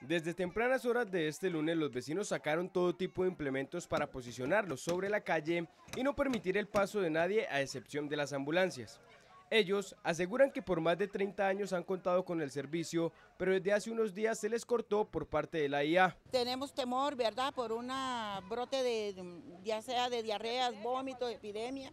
Desde tempranas horas de este lunes los vecinos sacaron todo tipo de implementos para posicionarlos sobre la calle y no permitir el paso de nadie a excepción de las ambulancias. Ellos aseguran que por más de 30 años han contado con el servicio, pero desde hace unos días se les cortó por parte de la IA. Tenemos temor, ¿verdad?, por una brote de, ya sea de diarreas, vómitos, epidemia,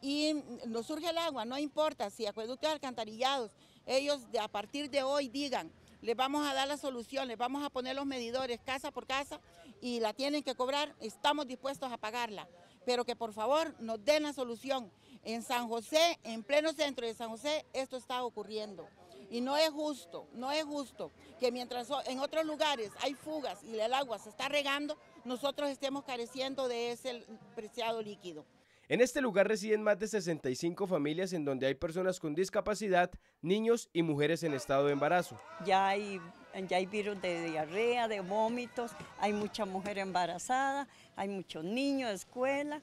y nos surge el agua, no importa si acueductos alcantarillados, ellos a partir de hoy digan, les vamos a dar la solución, les vamos a poner los medidores casa por casa y la tienen que cobrar, estamos dispuestos a pagarla, pero que por favor nos den la solución. En San José, en pleno centro de San José, esto está ocurriendo. Y no es justo, no es justo que mientras en otros lugares hay fugas y el agua se está regando, nosotros estemos careciendo de ese preciado líquido. En este lugar residen más de 65 familias en donde hay personas con discapacidad, niños y mujeres en estado de embarazo. Ya hay, ya hay virus de diarrea, de vómitos, hay mucha mujer embarazada, hay muchos niños de escuela.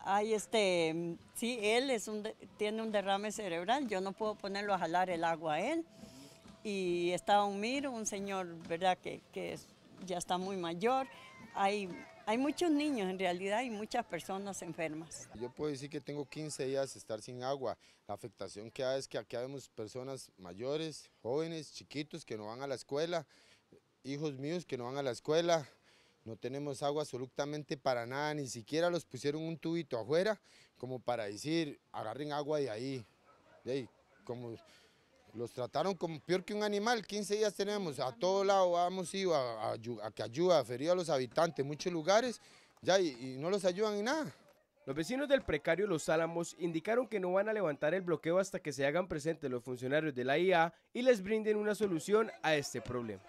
Hay este, sí, él es un, tiene un derrame cerebral, yo no puedo ponerlo a jalar el agua a él. Y está un miro, un señor, ¿verdad? Que, ya está muy mayor. Hay hay muchos niños en realidad y muchas personas enfermas. Yo puedo decir que tengo 15 días de estar sin agua. La afectación que hay es que aquí vemos personas mayores, jóvenes, chiquitos que no van a la escuela, hijos míos que no van a la escuela. No tenemos agua absolutamente para nada, ni siquiera los pusieron un tubito afuera como para decir, agarren agua de ahí. De ahí como los trataron como peor que un animal, 15 días tenemos, a todo lado hemos ido a, que ayuda, a ferir a los habitantes, muchos lugares, ya y, y no los ayudan en nada. Los vecinos del precario Los Álamos indicaron que no van a levantar el bloqueo hasta que se hagan presentes los funcionarios de la IA y les brinden una solución a este problema.